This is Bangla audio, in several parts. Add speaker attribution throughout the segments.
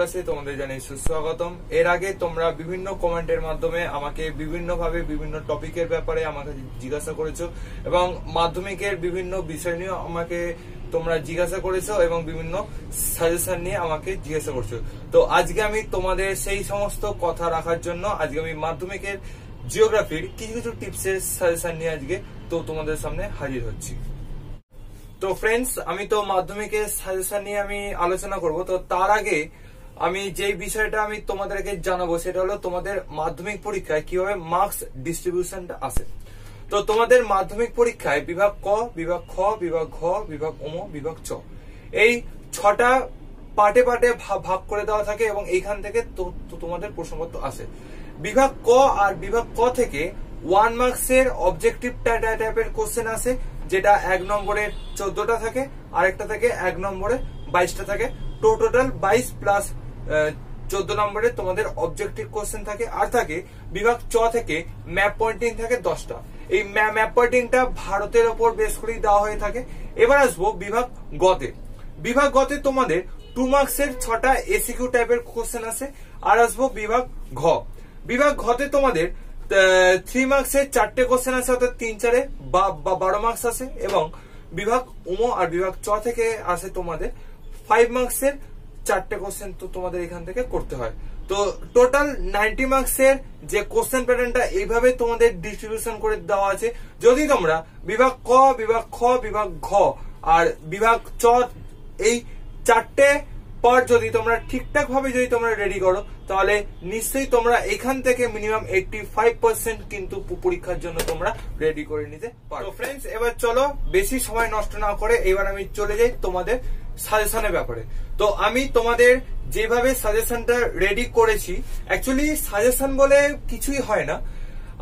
Speaker 1: প্লাসে তোমাদের জানাই সুস্বাগতম এর আগে তোমরা বিভিন্ন কমেন্টের মাধ্যমে আমাকে বিভিন্ন ভাবে বিভিন্ন টপিকের ব্যাপারে আমাকে জিজ্ঞাসা করেছো এবং মাধ্যমিকের বিভিন্ন বিষয় নিয়ে আমাকে তোমরা জিজ্ঞাসা করেছো এবং বিভিন্ন সাজেশন নিয়ে আমাকে জিজ্ঞাসা করছো তো আজকে আমি তোমাদের সেই সমস্ত কথা রাখার জন্য আজকে আমি মাধ্যমিকের জিওগ্রাফির কিছু কিছু টিপসের সাজেশন নিয়ে আজকে তো তোমাদের সামনে হাজির হচ্ছি তো ফ্রেন্ডস আমি তো মাধ্যমিকের সাজেশন নিয়ে আমি আলোচনা করব তো তার আগে আমি যে বিষয়টা আমি তোমাদেরকে জানাবো সেটা হলো তোমাদের মাধ্যমিক পরীক্ষায় কিভাবে মার্কস ডিস্ট্রিবিউশনটা আসে তো তোমাদের মাধ্যমিক পরীক্ষায় বিভাগ ক বিভাগ খ বিভাগ ঘ বিভাগ ওম বিভাগ চ এই ছটা পাটে পাটে ভাগ করে দেওয়া থাকে এবং এইখান থেকে তোমাদের প্রশ্নপত্র আসে বিভাগ ক আর বিভাগ ক থেকে ওয়ান মার্কসের অবজেক্টিভ টাইপের কোশ্চেন আসে যেটা এক নম্বরে চোদ্দটা থাকে আরেকটা থাকে এক নম্বরে বাইশটা থাকে টোটাল বাইশ প্লাস চোদ্দ নম্বরে তোমাদের অবজেক্টিভ কোশ্চেন থাকে আর থাকে বিভাগ চ থেকে ম্যাপ পয়েন্টিং থাকে দশটা এই ম্যাপ পয়েন্টিংটা ভারতের ওপর বেশ করেই দেওয়া হয়ে থাকে এবার আসবো বিভাগ গতে বিভাগ গতে তোমাদের টু মার্কসের ছটা এসিকিউ টাইপের কোশ্চেন আছে আর আসবো বিভাগ ঘ বিভাগ ঘতে তোমাদের থ্রি মার্কসের চারটে কোশ্চেন আছে অর্থাৎ তিন চারে বা বারো মার্কস আছে এবং বিভাগ উম আর বিভাগ চ থেকে আছে তোমাদের ফাইভ মার্কসের চারটে কোশ্চেন তো তোমাদের এখান থেকে করতে হয় তো টোটাল নাইনটি মার্কসের যে কোশ্চেন প্যাটার্নটা এইভাবে তোমাদের ডিস্ট্রিবিউশন করে দেওয়া আছে যদি তোমরা বিভাগ ক বিভাগ খ বিভাগ ঘ আর বিভাগ চ এই চারটে পর যদি তোমরা ঠিকঠাক ভাবে যদি তোমরা রেডি করো তাহলে নিশ্চয়ই তোমরা এখান থেকে মিনিমাম এইটটি ফাইভ পার্সেন্ট কিন্তু পরীক্ষার জন্য তোমরা রেডি করে নিতে পারো ফ্রেন্ডস এবার চলো বেশি সময় নষ্ট না করে এবার আমি চলে যাই তোমাদের সাজেশনের ব্যাপারে তো আমি তোমাদের যেভাবে সাজেশনটা রেডি করেছি অ্যাকচুয়ালি সাজেশন বলে কিছুই হয় না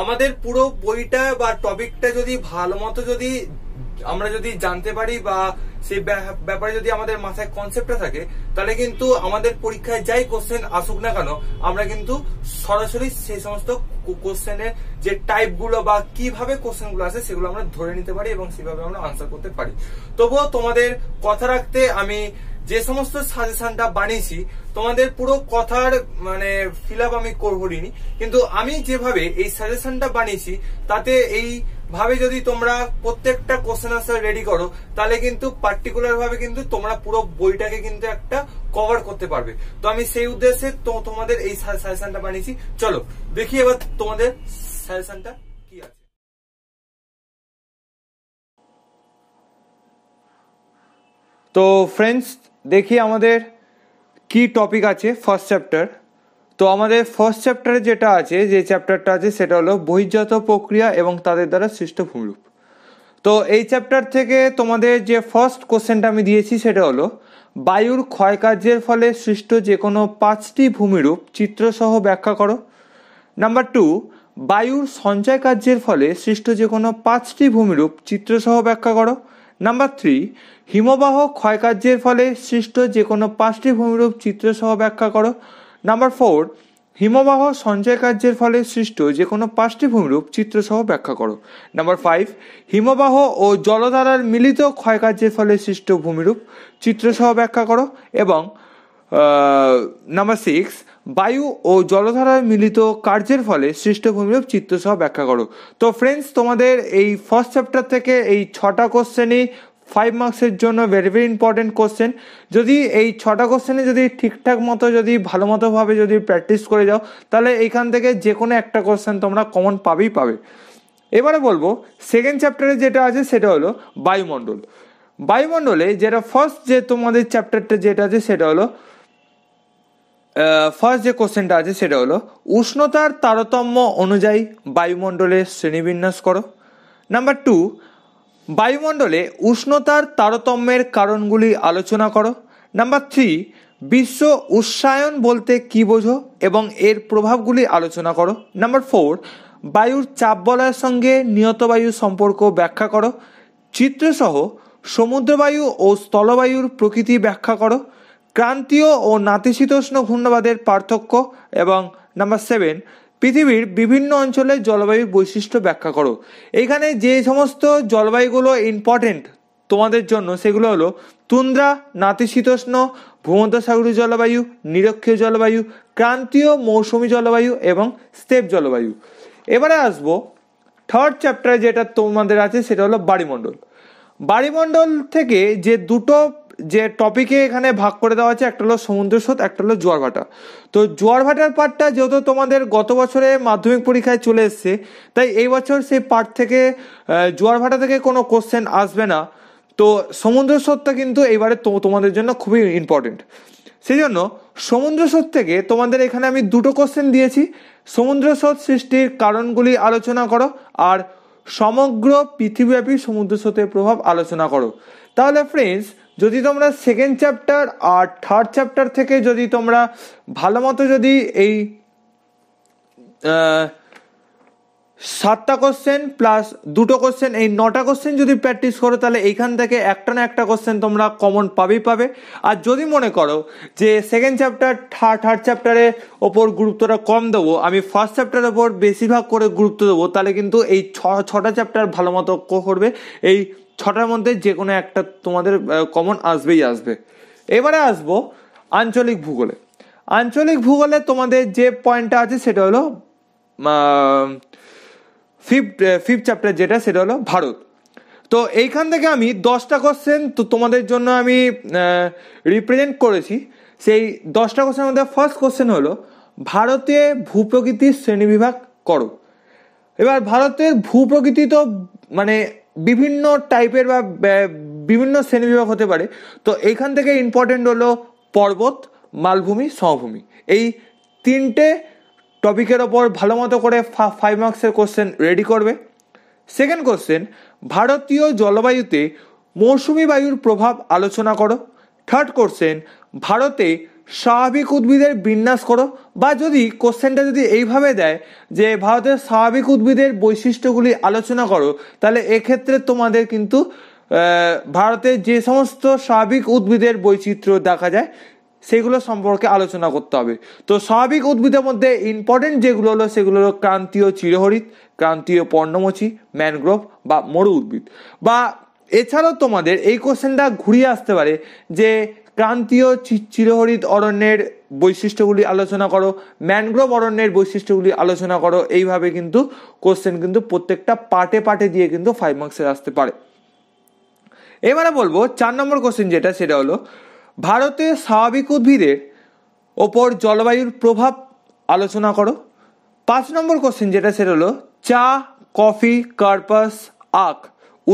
Speaker 1: আমাদের পুরো বইটা বা টপিকটা যদি ভালো মতো যদি আমরা যদি জানতে পারি বা সেই ব্যাপারে যদি আমাদের মাথায় কনসেপ্টটা থাকে তাহলে কিন্তু আমাদের পরীক্ষায় যাই কোশ্চেন আসুক না কেন আমরা কিন্তু সরাসরি সেই সমস্ত কোশ্চেনের যে টাইপগুলো বা কিভাবে কোশ্চেনগুলো আছে সেগুলো আমরা ধরে নিতে পারি এবং সেভাবে আমরা আনসার করতে পারি তবুও তোমাদের কথা রাখতে আমি যে সমস্ত সাজেশনটা বানিয়েছি তোমাদের পুরো কথার মানে ফিল আমি করিনি কিন্তু আমি যেভাবে এই সাজেশনটা বানিয়েছি তাতে এই ভাবে যদি তোমরা প্রত্যেকটা কোশ্চেন আনসার রেডি করো তাহলে কিন্তু পার্টিকুলার ভাবে কিন্তু তোমরা পুরো বইটাকে কিন্তু একটা কভার করতে পারবে তো আমি সেই উদ্দেশ্যে তোমাদের এই সাজেশনটা বানিয়েছি চলো দেখি এবার তোমাদের সাজেশনটা কি আছে তো ফ্রেন্ডস দেখি আমাদের কি টপিক আছে ফার্স্ট চ্যাপ্টার তো আমাদের ফার্স্ট চ্যাপ্টারে যেটা আছে যে চ্যাপ্টারটা আছে সেটা হলো বহির্জাত প্রক্রিয়া এবং তাদের দ্বারা সৃষ্ট ভূমিরূপ তো এই চ্যাপ্টার থেকে তোমাদের যে ফার্স্ট কোশ্চেনটা আমি দিয়েছি সেটা হলো বায়ুর ক্ষয়কার্যের ফলে সৃষ্ট যে কোনো পাঁচটি ভূমিরূপ চিত্রসহ ব্যাখ্যা করো নাম্বার টু বায়ুর সঞ্চয় কার্যের ফলে সৃষ্ট যে কোনো পাঁচটি ভূমিরূপ চিত্রসহ ব্যাখ্যা করো নাম্বার থ্রি হিমবাহ ক্ষয়কার্যের ফলে সৃষ্ট যে কোনো পাঁচটি ভূমিরূপ চিত্রসহ ব্যাখ্যা করো নাম্বার ফোর হিমবাহ সঞ্চয় কার্যের ফলে সৃষ্ট যে কোনো পাঁচটি ভূমিরূপ চিত্রসহ ব্যাখ্যা করো নাম্বার ফাইভ হিমবাহ ও জলধারার মিলিত ক্ষয়কার্যের ফলে সৃষ্ট ভূমিরূপ চিত্রসহ ব্যাখ্যা করো এবং নাম্বার সিক্স বায়ু ও জলধারার মিলিত কার্যের ফলে সৃষ্ট ভূমিরূপ চিত্রসহ ব্যাখ্যা করো তো ফ্রেন্ডস তোমাদের এই ফার্স্ট চ্যাপ্টার থেকে এই ছটা কোশ্চেনই ফাইভ মার্কসের জন্য ভেরি ভেরি ইম্পর্টেন্ট কোশ্চেন যদি এই ছটা কোশ্চেনে যদি ঠিকঠাক মতো যদি ভালো মতোভাবে যদি প্র্যাকটিস করে যাও তাহলে এইখান থেকে যে কোনো একটা কোশ্চেন তোমরা কমন পাবেই পাবে এবারে বলবো সেকেন্ড চ্যাপ্টারে যেটা আছে সেটা হলো বায়ুমণ্ডল বায়ুমণ্ডলে যেটা ফার্স্ট যে তোমাদের চ্যাপ্টারটা যেটা আছে সেটা হলো ফার্স্ট যে কোশ্চেনটা আছে সেটা হলো উষ্ণতার তারতম্য অনুযায়ী বায়ুমণ্ডলের শ্রেণীবিন্যাস করো নাম্বার টু বায়ুমণ্ডলে উষ্ণতার তারতম্যের কারণগুলি আলোচনা করো নাম্বার থ্রি বিশ্ব উষ্ণায়ন বলতে কি বোঝো এবং এর প্রভাবগুলি আলোচনা করো নাম্বার ফোর বায়ুর চাপ বলয়ের সঙ্গে নিয়ত বায়ু সম্পর্ক ব্যাখ্যা করো চিত্রসহ সমুদ্রবায়ু ও স্থলবায়ুর প্রকৃতি ব্যাখ্যা করো ক্রান্তীয় ও নাতিশীতোষ্ণ ঘূর্ণবাদের পার্থক্য এবং নাম্বার সেভেন পৃথিবীর বিভিন্ন অঞ্চলের জলবায়ুর বৈশিষ্ট্য ব্যাখ্যা করো এখানে যে সমস্ত জলবায়ুগুলো ইম্পর্টেন্ট তোমাদের জন্য সেগুলো হলো তুন্দ্রা নাতিশীতোষ্ণ ভূমধ্যসাগরীয় জলবায়ু নিরক্ষীয় জলবায়ু ক্রান্তীয় মৌসুমি জলবায়ু এবং স্টেপ জলবায়ু এবারে আসবো থার্ড চ্যাপ্টারে যেটা তোমাদের আছে সেটা হলো বাড়িমণ্ডল বাড়িমণ্ডল থেকে যে দুটো যে টপিকে এখানে ভাগ করে দেওয়া আছে একটা হলো সমুদ্র স্রোত একটা হলো জোয়ার ভাটা তো জোয়ার ভাটার পার্টটা যেহেতু তোমাদের গত বছরে মাধ্যমিক পরীক্ষায় চলে এসছে তাই এই বছর সেই পার্ট থেকে জোয়ার ভাটা থেকে কোনো কোশ্চেন আসবে না তো সমুদ্র স্রোতটা কিন্তু এইবারে তোমাদের জন্য খুবই ইম্পর্টেন্ট সেই জন্য সমুদ্র স্রোত থেকে তোমাদের এখানে আমি দুটো কোশ্চেন দিয়েছি সমুদ্র স্রোত সৃষ্টির কারণগুলি আলোচনা করো আর সমগ্র পৃথিবীব্যাপী সমুদ্র স্রোতের প্রভাব আলোচনা করো তাহলে ফ্রেন্ডস যদি তোমরা সেকেন্ড চ্যাপ্টার আর থার্ড চ্যাপ্টার থেকে যদি তোমরা ভালো মতো যদি এই সাতটা কোশ্চেন প্লাস দুটো কোশ্চেন এই নটা কোশ্চেন যদি প্র্যাকটিস করো তাহলে এইখান থেকে একটা না একটা কোশ্চেন তোমরা কমন পাবেই পাবে আর যদি মনে করো যে সেকেন্ড চ্যাপ্টার থার্ড চ্যাপ্টারের ওপর গুরুত্বটা কম দেবো আমি ফার্স্ট চ্যাপ্টারের ওপর বেশিরভাগ করে গুরুত্ব দেবো তাহলে কিন্তু এই ছ ছটা চ্যাপ্টার ভালো মতো করবে এই ছটার মধ্যে যে কোনো একটা তোমাদের কমন আসবেই আসবে এবারে আসবো আঞ্চলিক ভূগোলে আঞ্চলিক ভূগোলে তোমাদের যে পয়েন্টটা আছে সেটা হলো ফিফথ ফিফথ চ্যাপ্টার যেটা সেটা হলো ভারত তো এইখান থেকে আমি দশটা কোশ্চেন তো তোমাদের জন্য আমি রিপ্রেজেন্ট uh, করেছি সেই দশটা কোশ্চেনের মধ্যে ফার্স্ট কোশ্চেন হলো ভারতে ভূপ্রকৃতির শ্রেণীবিভাগ করো এবার ভারতের ভূপ্রকৃতি তো মানে বিভিন্ন টাইপের বা বিভিন্ন শ্রেণীবিভাগ হতে পারে তো এইখান থেকে ইম্পর্টেন্ট হলো পর্বত মালভূমি সমভূমি এই তিনটে টপিকের ওপর ভালো মতো করে ফাইভ মার্কসের কোশ্চেন রেডি করবে সেকেন্ড কোশ্চেন ভারতীয় জলবায়ুতে মৌসুমি বায়ুর প্রভাব আলোচনা করো থার্ড কোশ্চেন ভারতে স্বাভাবিক উদ্ভিদের বিন্যাস করো বা যদি কোশ্চেনটা যদি এইভাবে দেয় যে ভারতের স্বাভাবিক উদ্ভিদের বৈশিষ্ট্যগুলি আলোচনা করো তাহলে এক্ষেত্রে তোমাদের কিন্তু ভারতে যে সমস্ত স্বাভাবিক উদ্ভিদের বৈচিত্র্য দেখা যায় সেগুলো সম্পর্কে আলোচনা করতে হবে তো স্বাভাবিক উদ্ভিদের মধ্যে ইম্পর্টেন্ট যেগুলো হলো সেগুলো হলো ক্রান্তীয় চিরহরিত ক্রান্তীয় পর্ণমোচী ম্যানগ্রোভ বা মরু উদ্ভিদ বা এছাড়াও তোমাদের এই কোশ্চেনটা ঘুরিয়ে আসতে পারে যে ক্রান্তীয় চিরহরিত অরণ্যের বৈশিষ্ট্যগুলি আলোচনা করো ম্যানগ্রোভ অরণ্যের বৈশিষ্ট্যগুলি আলোচনা করো এইভাবে কিন্তু কোশ্চেন কিন্তু প্রত্যেকটা পার্টে পার্টে দিয়ে কিন্তু ফাইভ মার্ক্সের আসতে পারে এবারে বলবো চার নম্বর কোশ্চেন যেটা সেটা হলো ভারতে স্বাভাবিক উদ্ভিদের ওপর জলবায়ুর প্রভাব আলোচনা করো পাঁচ নম্বর কোশ্চেন যেটা সেটা হলো চা কফি কার্পাস আখ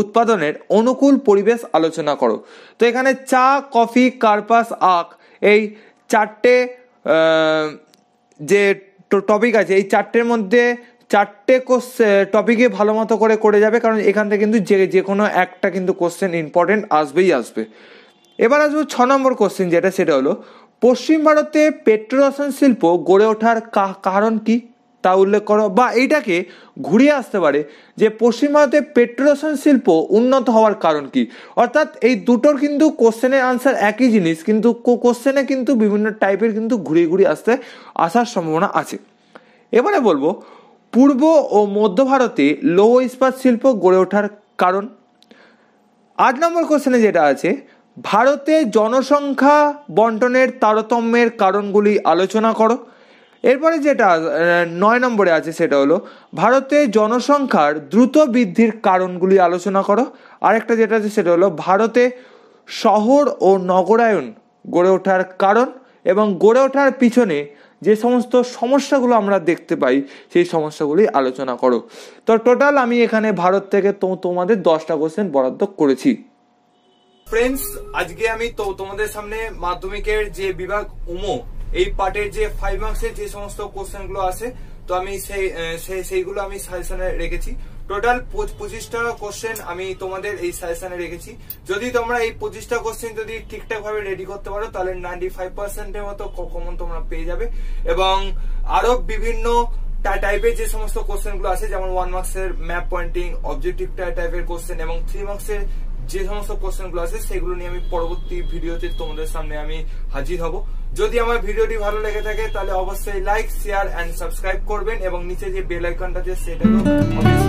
Speaker 1: উৎপাদনের অনুকূল পরিবেশ আলোচনা করো তো এখানে চা কফি কার্পাস আখ এই চারটে যে টপিক আছে এই চারটের মধ্যে চারটে টপিকে ভালো মতো করে করে যাবে কারণ এখান থেকে কিন্তু যে যে কোনো একটা কিন্তু কোশ্চেন ইম্পর্টেন্ট আসবেই আসবে এবার আসবো ছ নম্বর কোশ্চেন যেটা সেটা হলো পশ্চিম ভারতে পেট্রোরসায়ন শিল্প গড়ে ওঠার কারণ কি তা উল্লেখ করো বা এইটাকে ঘুরিয়ে আসতে পারে যে পশ্চিম ভারতে পেট্রোরসায়ন শিল্প উন্নত হওয়ার কারণ কি অর্থাৎ এই দুটোর কিন্তু কোশ্চেনের আনসার একই জিনিস কিন্তু কোশ্চেনে কিন্তু বিভিন্ন টাইপের কিন্তু ঘুরিয়ে ঘুরিয়ে আসতে আসার সম্ভাবনা আছে এবারে বলবো পূর্ব ও মধ্য ভারতে লৌহ ইস্পাত শিল্প গড়ে ওঠার কারণ আট নম্বর কোশ্চেনে যেটা আছে ভারতে জনসংখ্যা বন্টনের তারতম্যের কারণগুলি আলোচনা করো এরপরে যেটা নয় নম্বরে আছে সেটা হলো ভারতে জনসংখ্যার দ্রুত বৃদ্ধির কারণগুলি আলোচনা করো আরেকটা যেটা আছে সেটা হলো ভারতে শহর ও নগরায়ন গড়ে ওঠার কারণ এবং গড়ে ওঠার পিছনে যে সমস্ত সমস্যাগুলো আমরা দেখতে পাই সেই সমস্যাগুলি আলোচনা করো তো টোটাল আমি এখানে ভারত থেকে তো তোমাদের দশটা কোশ্চেন বরাদ্দ করেছি ফ্রেন্ডস আজকে আমি তো তোমাদের সামনে মাধ্যমিকের যে বিভাগ উমো এই পার্টের যে ফাইভ মার্কসের যে সমস্ত কোশ্চেন গুলো আছে তো আমি সেই সেইগুলো আমি সাজেশনে রেখেছি টোটাল পঁচিশটা কোশ্চেন আমি তোমাদের এই সাজেশনে রেখেছি যদি তোমরা এই পঁচিশটা কোশ্চেন যদি ঠিকঠাক ভাবে রেডি করতে পারো তাহলে নাইনটি ফাইভ পার্সেন্টের মতো কমন তোমরা পেয়ে যাবে এবং আরো বিভিন্ন টাইপের যে সমস্ত কোশ্চেন গুলো আছে যেমন ওয়ান মার্কসের ম্যাপ পয়েন্টিং অবজেক্টিভ টাইপের কোশ্চেন এবং থ্রি মার্কসের যে সমস্ত কোশ্চেনগুলো আছে সেগুলো নিয়ে আমি পরবর্তী ভিডিওতে তোমাদের সামনে আমি হাজির হব যদি আমার ভিডিওটি ভালো লেগে থাকে তাহলে অবশ্যই লাইক শেয়ার এন্ড সাবস্ক্রাইব করবেন এবং নিচে যে বেল আইকনটা আছে সেটাকেও